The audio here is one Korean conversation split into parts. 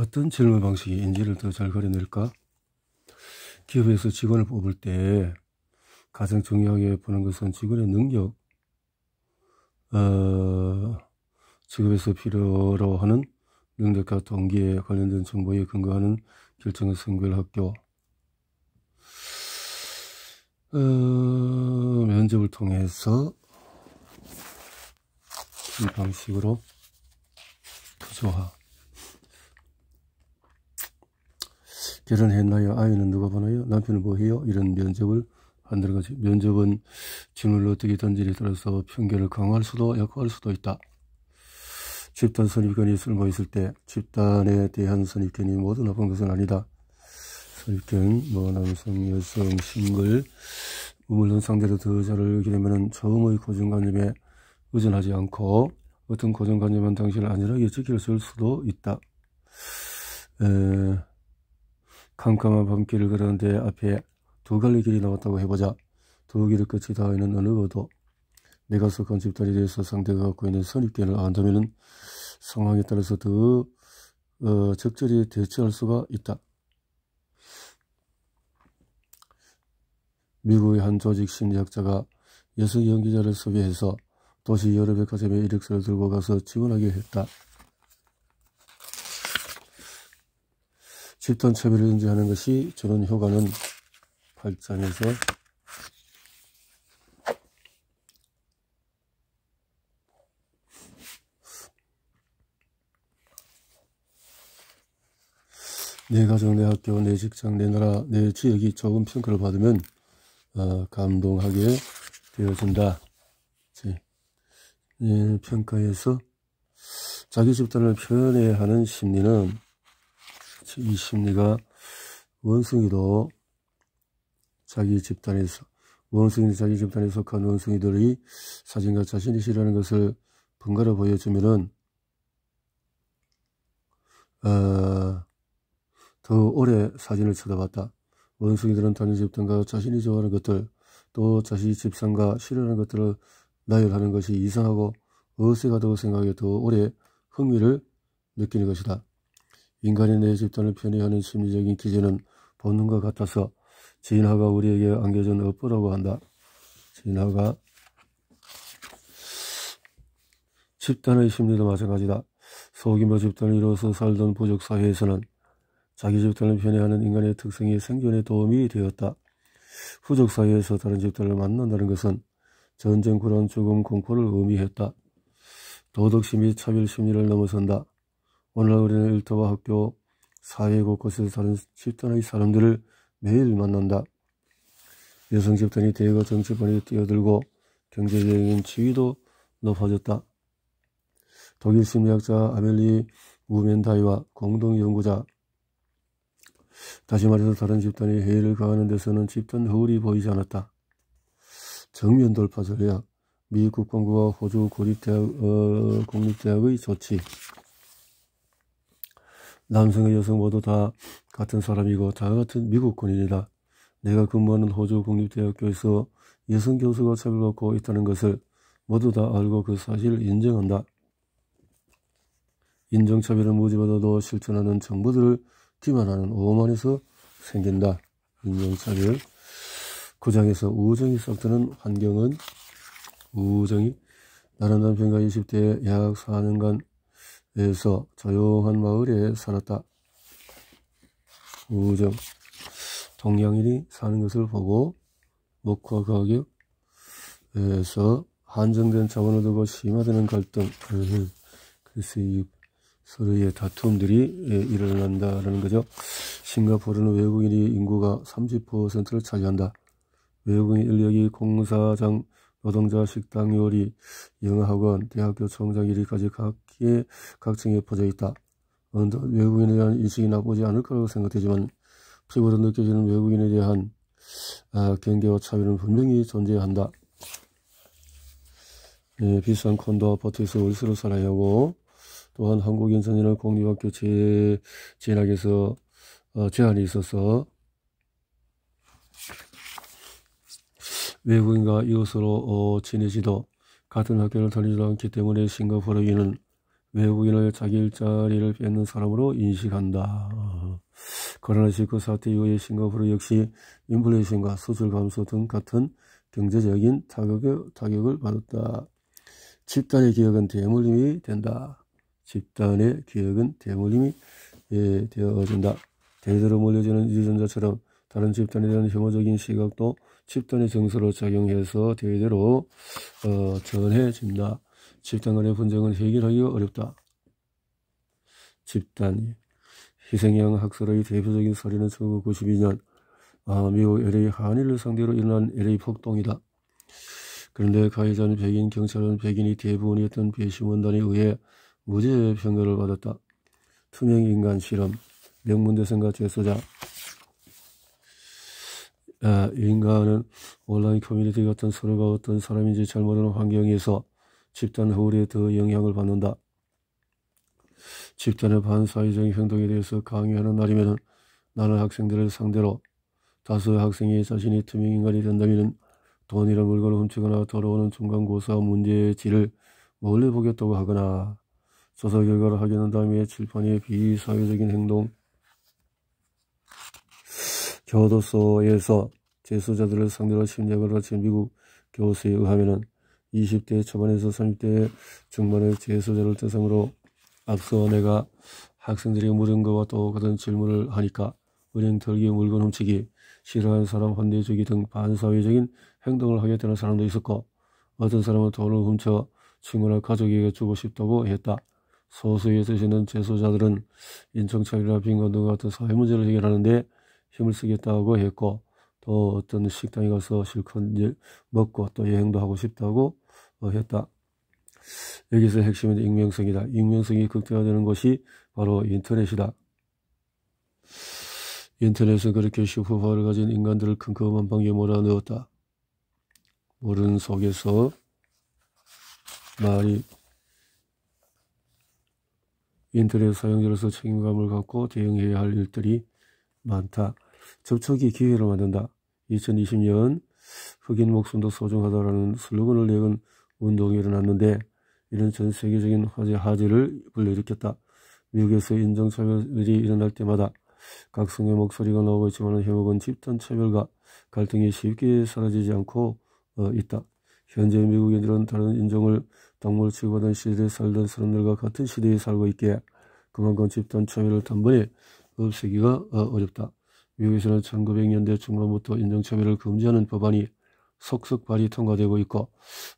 어떤 질문 방식이 인지를 더 잘 그려낼까? 기업에서 직원을 뽑을 때 가장 중요하게 보는 것은 직원의 능력, 어, 직업에서 필요로 하는 능력과 동기에 관련된 정보에 근거하는 결정을 선별 학교, 어, 면접을 통해서 이 방식으로 구조화. 결혼했나요? 아이는 누가 보나요? 남편은 뭐 해요? 이런 면접을 한다는 거지. 면접은 질문을 어떻게 던지에 따라서 편견을 강화할 수도 약화할 수도 있다. 집단 선입견이 쓸모 있을 때 집단에 대한 선입견이 모두 나쁜 것은 아니다. 선입견, 뭐 남성, 여성, 싱글, 우물론 상대로 더 잘을 기르면 처음의 고정관념에 의존하지 않고 어떤 고정관념은 당신을 안전하게 지킬 수도 있다. 에, 캄캄한 밤길을 걸었는데 앞에 두 갈래 길이 나왔다고 해보자 두 길의 끝이 닿아있는 어느 것도 내가 속한 집단에 대해서 상대가 갖고 있는 선입견을 안다면 상황에 따라서 더 어, 적절히 대처할 수가 있다. 미국의 한 조직 심리학자가 여성 연기자를 소개해서 도시 여러 백화점에 이력서를 들고 가서 지원하게 했다. 집단 차별을 인지하는 것이 저런 효과는 발전해서 내 가정, 내 학교, 내 직장, 내 나라, 내 지역이 좋은 평가를 받으면 어, 감동하게 되어진다. 예, 평가에서 자기 집단을 표현 하는 심리는 이 심리가 원숭이도 자기 집단에서 원숭이 자기 집단에 속한 원숭이들의 사진과 자신이 싫어하는 것을 분갈아 보여주면은 어, 더 오래 사진을 쳐다봤다. 원숭이들은 다른 집단과 자신이 좋아하는 것들 또 자신이 집상과 싫어하는 것들을 나열하는 것이 이상하고 어색하다고 생각해 더 오래 흥미를 느끼는 것이다. 인간이내 집단을 편애하는 심리적인 기제는 본능과 같아서 진화가 우리에게 안겨준 업보라고 한다. 진화가 집단의 심리도 마찬가지다. 소규모 뭐 집단을 이뤄서 살던 부족 사회에서는 자기 집단을 편애하는 인간의 특성이 생존에 도움이 되었다. 후족 사회에서 다른 집단을 만난다는 것은 전쟁, 구란, 죽음, 공포를 의미했다. 도덕심이 차별심리를 넘어선다. 오늘날의 일터와 학교, 사회 곳곳에서 사는 집단의 사람들을 매일 만난다. 여성 집단이 대거 정치권에 뛰어들고 경제적인 지위도 높아졌다. 독일 심리학자 아멜리 우멘다이와 공동 연구자 다시 말해서 다른 집단이 해외를 가하는 데서는 집단 허울이 보이지 않았다. 정면 돌파 전략, 미국 국방부와 호주 고립대학, 어, 국립대학의 조치. 남성 여성 모두 다 같은 사람이고 다 같은 미국 군인이다. 내가 근무하는 호주 국립대학교에서 여성 교수가 차별받고 있다는 것을 모두 다 알고 그 사실을 인정한다. 인정차별을 무지받아도 실천하는 정부들을 기만하는 오만에서 생긴다. 인정차별 구장에서 우정이 싹드는 환경은 우정이 나는 남편과 20대에 약 4년간 에서 조용한 마을에 살았다. 우정 동양인이 사는 것을 보고 목화 가격에서 한정된 자원을 두고 심화되는 갈등 그래서 로의 다툼들이 일어난다는 거죠. 싱가포르는 외국인이 인구가 30%를 차지한다. 외국인 인력이 공사장, 노동자, 식당 요리, 영어학원, 대학교 총장 1위까지 각 깊이에 각층에 퍼져 있다. 외국인에 대한 인식이 나쁘지 않을 거라고 생각되지만 피부로 느껴지는 외국인에 대한 아, 경계와 차별은 분명히 존재한다. 예, 비싼 콘도와 버에서 월세로 살아야 하고 또한 한국인 선이나 공립학교 제, 진학에서 어, 제한이 있어서 외국인과 이웃으로 어, 지내지도 같은 학교를 다니지 않기 때문에 싱가포르인은 외국인을 자기 일자리를 뺏는 사람으로 인식한다. 그러나 시크 그 사태 이후의 싱가포르 역시 인플레이션과 수출 감소 등 같은 경제적인 타격에, 타격을 받았다. 집단의 기억은 대물림이 된다. 집단의 기억은 대물림이 예, 되어진다. 대대로 몰려지는 유전자처럼 다른 집단에 대한 혐오적인 시각도 집단의 정서로 작용해서 대대로 어, 전해진다. 집단 간의 분쟁은 해결하기가 어렵다. 집단이 희생양 학살의 대표적인 사례는 1992년 아, 미국 LA 한일을 상대로 일어난 LA 폭동이다. 그런데 가해자는 백인, 경찰은 백인이 대부분이었던 배심원단에 의해 무죄 평결을 받았다. 투명인간 실험, 명문대생과 재소자 아, 인간은 온라인 커뮤니티 같은 서로가 어떤 사람인지 잘 모르는 환경에서 집단 허울에 더 영향을 받는다. 집단의 반사회적인 행동에 대해서 강의하는 날이면 나는 학생들을 상대로 다수의 학생이 자신이 투명인간이 된다면 돈이나 물건을 훔치거나 더러우는 중간고사 문제의 질을 멀리 보겠다고 하거나 조사 결과를 확인한 다음에 칠판에 비사회적인 행동 교도소에서 재수자들을 상대로 심리을가친 미국 교수에 의하면 20대 초반에서 30대 중반의 재소자를 대상으로 앞서 내가 학생들이 물은 것과 똑같은 질문을 하니까 은행 털기, 물건 훔치기, 싫어하는 사람 환대주기등 반사회적인 행동을 하게 되는 사람도 있었고 어떤 사람은 돈을 훔쳐 친구나 가족에게 주고 싶다고 했다. 소수에 드시는 재소자들은 인종차별이나 빈곤 등 같은 사회 문제를 해결하는데 힘을 쓰겠다고 했고 또 어떤 식당에 가서 실컷 먹고 또 여행도 하고 싶다고 어, 했다. 여기서 핵심은 익명성이다. 익명성이 극대화되는 것이 바로 인터넷이다. 인터넷은 그렇게 슈퍼파워를 가진 인간들을 큼큼한 방에 몰아넣었다. 모른 속에서 말이 인터넷 사용자로서 책임감을 갖고 대응해야 할 일들이 많다. 접촉이 기회를 만든다. 2020년 흑인 목숨도 소중하다라는 슬로건을 내건 운동이 일어났는데 이런 전 세계적인 화재 화제를 불러일으켰다. 미국에서 인종차별이 일어날 때마다 각성의 목소리가 나오고 있지만 해묵은 집단차별과 갈등이 쉽게 사라지지 않고 어, 있다. 현재 미국인들은 다른 인종을 동물 취급하던 시대에 살던 사람들과 같은 시대에 살고 있기에 그만큼 집단차별을 단번에 없애기가 어, 어렵다. 미국에서는 1900년대 중반부터 인종차별을 금지하는 법안이 속속발이 통과되고 있고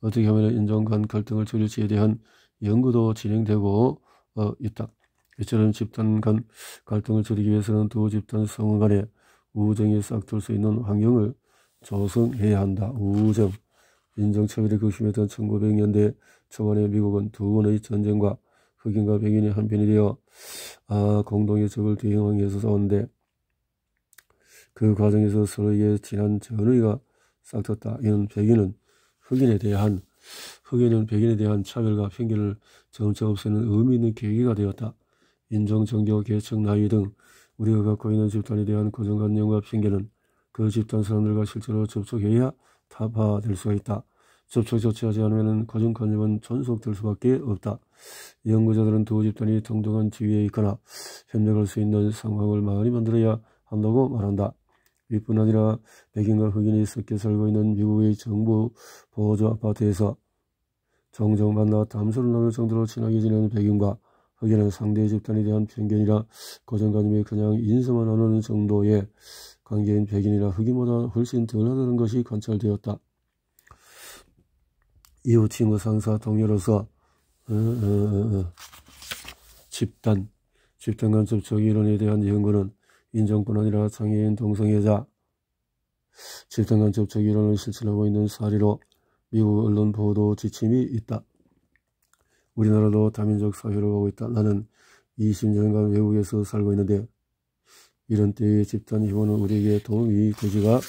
어떻게 하면 인종간 갈등을 줄일지에 대한 연구도 진행되고 어, 있다. 이처럼 집단 간 갈등을 줄이기 위해서는 두 집단 성원 간에 우정이 싹돌 수 있는 환경을 조성해야 한다. 우정. 인종차별이 극심했던 1900년대 초반에 미국은 두 번의 전쟁과 흑인과 백인이 한편이 되어 아, 공동의 적을 대응하기 위해서 싸웠는데 그 과정에서 서로에게 지난 전의가 싹텄다. 이는 백인은 흑인에 대한 흑인은 백인에 대한 차별과 편견을 점차 없애는 의미 있는 계기가 되었다. 인종, 종교, 계층, 나이 등 우리가 갖고 있는 집단에 대한 고정관념과 편견은 그 집단 사람들과 실제로 접촉해야 타파될 수가 있다. 접촉 조치하지 않으면 고정관념은 존속될 수밖에 없다. 연구자들은 두 집단이 동등한 지위에 있거나 협력할 수 있는 상황을 많이 만들어야 한다고 말한다. 이뿐 아니라 백인과 흑인이 섞여 살고 있는 미국의 정부 보조 아파트에서 종종 만나 담소를 나눌 정도로 친하게 지내는 백인과 흑인은 상대 집단에 대한 편견이나 고정관념이 그냥 인사만 나누는 정도의 관계인 백인이나 흑인보다 훨씬 덜하다는 것이 관찰되었다. 이웃 친구 상사 동료로서 어, 어, 어, 집단, 집단 간 접촉 이론에 대한 연구는 인종뿐 아니라 장애인, 동성애자, 집단간 접촉 이론을 실천하고 있는 사례로 미국 언론 보도 지침이 있다. 우리나라도 다민족 사회로 가고 있다. 나는 20년간 외국에서 살고 있는데 이런 때의 집단 희원은 우리에게 도움이 되지가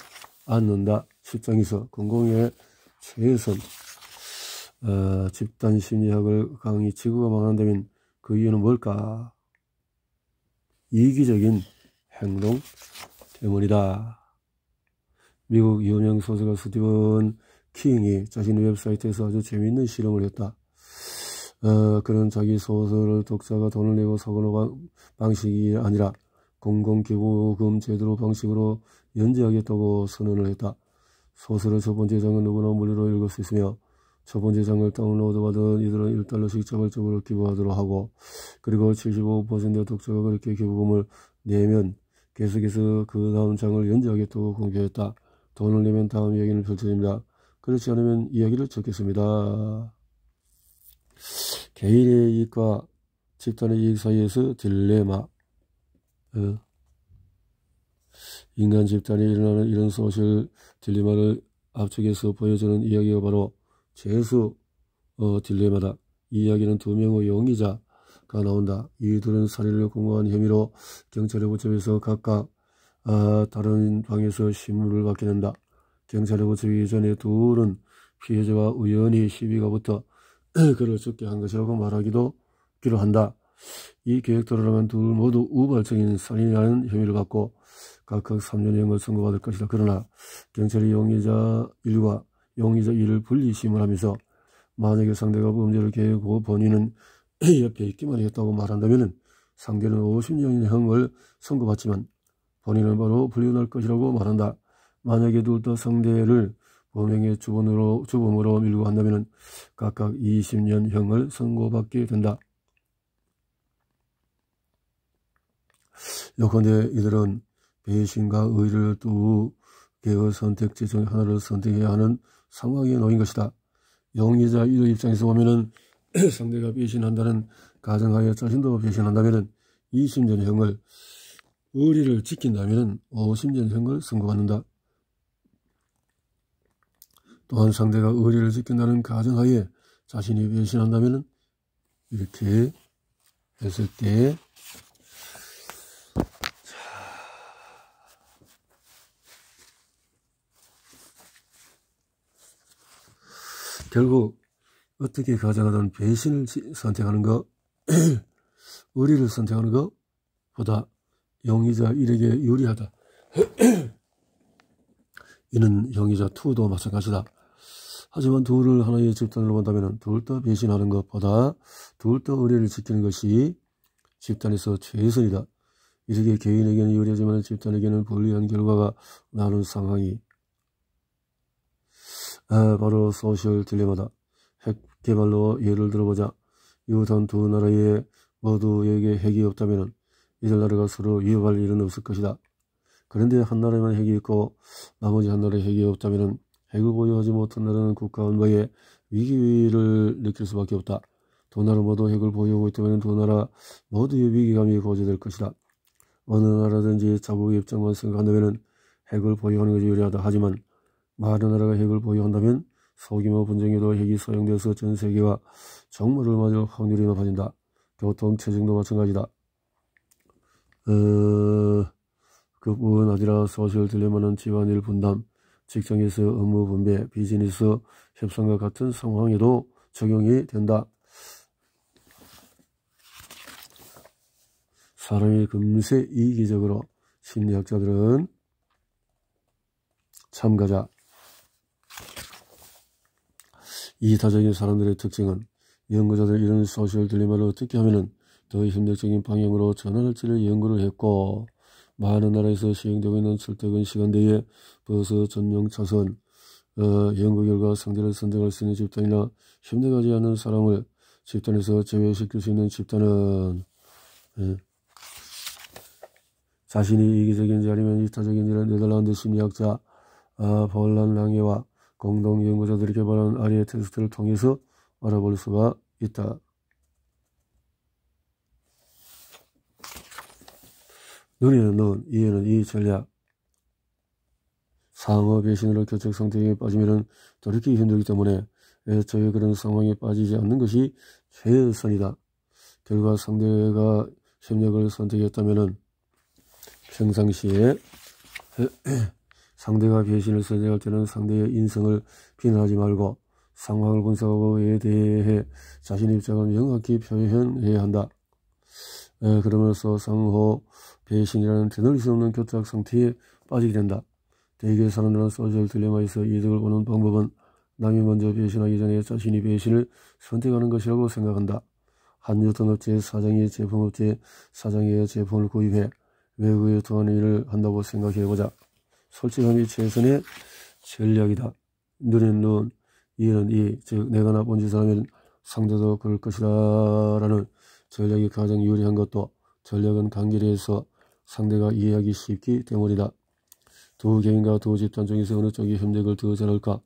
않는다. 1장에서 공공의 최선 어, 집단 심리학을 강의 지구가 망한다면 그 이유는 뭘까? 이기적인 행동 때문이다. 미국 유명 소설가 스티븐 킹이 자신의 웹사이트에서 아주 재미있는 실험을 했다. 어, 그는 자기 소설을 독자가 돈을 내고 사고는 방식이 아니라 공공기부금 제도로 방식으로 연재하겠다고 선언을 했다. 소설의 첫 번째 장은 누구나 무료로 읽을 수 있으며 첫 번째 장을 다운로드 받은 이들은 1달러씩 자발적으로 기부하도록 하고 그리고 75%의 독자가 그렇게 기부금을 내면 계속해서 그 다음 장을 연재하게 또 공개했다. 돈을 내면 다음 이야기는 펼쳐집니다. 그렇지 않으면 이야기를 적겠습니다. 개인의 이익과 집단의 이익 사이에서 딜레마. 어. 인간 집단이 일어나는 이런 소실 딜레마를 앞쪽에서 보여주는 이야기가 바로 재수 어, 딜레마다. 이 이야기는 두 명의 용의자, 가 나온다. 이들은 살인을 공모한 혐의로 경찰에 붙잡혀서 각각 아, 다른 방에서 신문을 받게 된다. 경찰에 붙잡히기 전에 둘은 피해자와 우연히 시비가 붙어 그를 죽게 한 것이라고 말하기도 기로 한다. 이 계획대로라면 둘 모두 우발적인 살인이라는 혐의를 받고 각각 3년형을 선고받을 것이다. 그러나 경찰이 용의자 1과 용의자 2를 분리심을 하면서 만약에 상대가 범죄를 계획하고 본인은 옆에 있기만 했다고 말한다면 상대는 50년의 형을 선고받지만 본인은 바로 불륜할 것이라고 말한다. 만약에 둘 다 상대를 범행의 주범으로, 주범으로 밀고 한다면 각각 20년 형을 선고받게 된다. 요컨대 이들은 배신과 의를 두 개의 선택지 중 하나를 선택해야 하는 상황에 놓인 것이다. 용의자 이들 입장에서 보면은 상대가 배신한다는 가정하에 자신도 배신한다면 이 2심전형을 의리를 지킨다면 오 5심전형을 선고받는다. 또한 상대가 의리를 지킨다는 가정하에 자신이 배신한다면 이렇게 했을 때 결국 어떻게 가져가던 배신을 선택하는 것, 의리를 선택하는 것보다 용의자 1에게 유리하다. 이는 용의자 2도 마찬가지다. 하지만 둘을 하나의 집단으로 본다면 둘 다 배신하는 것보다 둘 다 의뢰를 지키는 것이 집단에서 최선이다. 이렇게 개인에게는 유리하지만 집단에게는 불리한 결과가 나는 상황이 아, 바로 소셜 딜레마다. 게발로 예를 들어보자. 이웃한 두 나라에 모두에게 핵이 없다면 이들 나라가 서로 위협할 일은 없을 것이다. 그런데 한 나라에만 핵이 있고 나머지 한 나라에 핵이 없다면 핵을 보유하지 못한 나라는 국가 안보에 위기를 느낄 수밖에 없다. 두 나라 모두 핵을 보유하고 있다면 두 나라 모두의 위기감이 고조될 것이다. 어느 나라든지 자국의 입장만 생각한다면 핵을 보유하는 것이 유리하다. 하지만 많은 나라가 핵을 보유한다면 소규모 분쟁에도 핵이 사용돼서 전 세계가 정물을 맞을 확률이 높아진다. 교통 체증도 마찬가지다. 어, 그뿐 아니라 소셜 딜레마는 집안일 분담, 직장에서 업무 분배, 비즈니스 협상과 같은 상황에도 적용이 된다. 사람이 금세 이기적으로 심리학자들은 참가자, 이타적인 사람들의 특징은 연구자들 이런 소셜 딜레마를 어떻게 하면 더 협력적인 방향으로 전환할지를 연구를 했고 많은 나라에서 시행되고 있는 출퇴근 시간대에 버스 전용 차선, 어, 연구 결과 상대를 선택할 수 있는 집단이나 협력하지 않는 사람을 집단에서 제외시킬 수 있는 집단은 예. 자신이 이기적인지 아니면 이타적인지를 네덜란드 심리학자 아, 어, 벌란 랑에와 공동 연구자들이 개발한 아리에 테스트를 통해서 알아볼 수가 있다. 논의는 논, 이해는 이 전략. 상어 배신으로 결책 상태에 빠지면 돌이키기 힘들기 때문에 애초에 그런 상황에 빠지지 않는 것이 최선이다. 결과 상대가 협력을 선택했다면 평상시에 상대가 배신을 선택할 때는 상대의 인성을 비난하지 말고 상황을 분석하고 이에 대해 자신의 입장을 명확히 표현해야 한다. 에, 그러면서 상호 배신이라는 되널릴수 없는 교착 상태에 빠지게 된다. 대개 사람들은 소셜 딜레마에서 이득을 보는 방법은 남이 먼저 배신하기 전에 자신이 배신을 선택하는 것이라고 생각한다. 한 유통업체의 사장이 제품업체 사장의 제품을 구입해 외국에 도하는 일을 한다고 생각해보자. 솔직함이 최선의 전략이다. 눈에는 눈, 이에는 이, 즉 내가 나쁜 짓을 하면 상대도 그럴 것이라 라는 전략이 가장 유리한 것도 전략은 관계에서 상대가 이해하기 쉽기 때문이다. 두 개인과 두 집단 중에서 어느 쪽이 협력을 더 잘할까?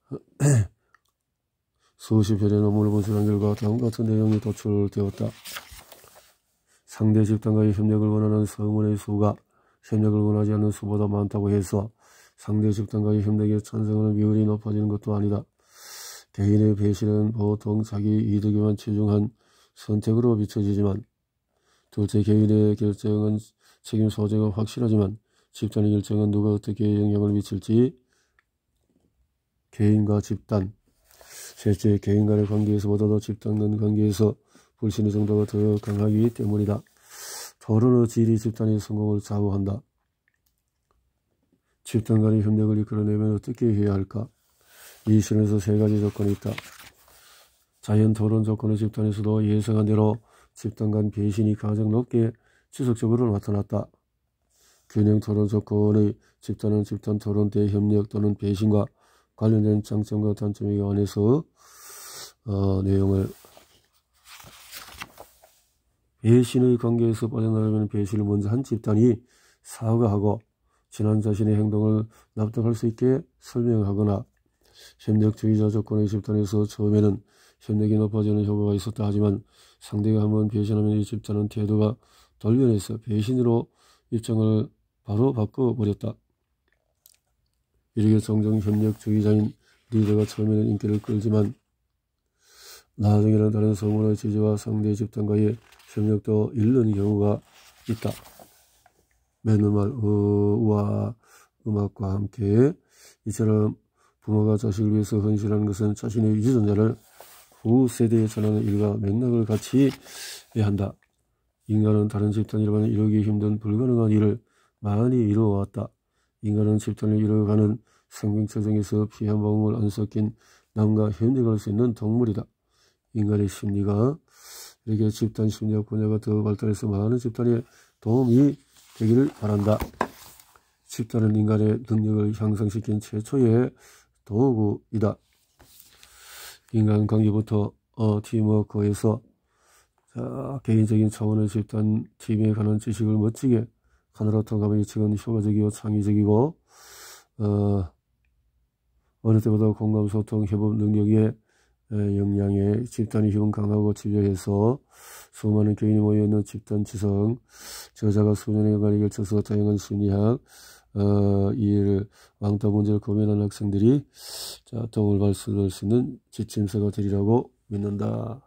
수십 편의 논문을 분석한 결과 다음 같은 내용이 도출되었다. 상대 집단과의 협력을 원하는 서문의 수가 협력을 원하지 않는 수보다 많다고 해서 상대 집단과의 협력에 찬성하는 비율이 높아지는 것도 아니다. 개인의 배신은 보통 뭐 자기 이득에만 치중한 선택으로 비춰지지만 둘째 개인의 결정은 책임 소재가 확실하지만 집단의 결정은 누가 어떻게 영향을 미칠지 개인과 집단 셋째 개인 간의 관계에서보다 도 집단 간 관계에서 불신의 정도가 더 강하기 때문이다. 더러나 지리 집단의 성공을 좌우한다. 집단 간의 협력을 이끌어내면 어떻게 해야 할까? 이 시험에서 세 가지 조건이 있다. 자연 토론 조건의 집단에서도 예상한 대로 집단 간 배신이 가장 높게 지속적으로 나타났다. 균형 토론 조건의 집단은 집단 토론 대 협력 또는 배신과 관련된 장점과 단점에 관해서 어, 내용을 배신의 관계에서 빠져나가려면 배신을 먼저 한 집단이 사과하고 지난 자신의 행동을 납득할 수 있게 설명하거나 협력주의자 조건의 집단에서 처음에는 협력이 높아지는 효과가 있었다 하지만 상대가 한번 배신하면 이 집단은 태도가 돌변해서 배신으로 입장을 바로 바꿔버렸다. 이렇게 정정 협력주의자인 리더가 처음에는 인기를 끌지만 나중에는 다른 성원의 지지와 상대 집단과의 중력도 잃는 경우가 있다. 맨음알 어와 음악과 함께 이처럼 부모가 자식을 위해서 헌신하는 것은 자신의 유전자를 후 세대에 전하는 일과 맥락을 같이 해야 한다. 인간은 다른 집단이라면 이루기 힘든 불가능한 일을 많이 이루어왔다. 인간은 집단을 이루어가는 생명체정에서 피한 방울 안 섞인 남과 협력할 수 있는 동물이다. 인간의 심리가 이렇게 집단 심리학 분야가 더 발달해서 많은 집단에 도움이 되기를 바란다. 집단은 인간의 능력을 향상시킨 최초의 도구이다. 인간 관계부터 어, 팀워크에서 자, 개인적인 차원의 집단 팀에 관한 지식을 멋지게 하나로 통감하 측은 효과적이고 창의적이고 어, 어느 때보다 공감 소통 협업 능력에 예, 영양에집단이 힘은 강하고 집요해서 수많은 개인이 모여있는 집단 지성, 저자가 수년에 걸쳐 결정서 다양한 순위학 어, 이해를 왕따 문제를 고민하는 학생들이 자, 동을 발설할 수 있는 지침서가 되리라고 믿는다.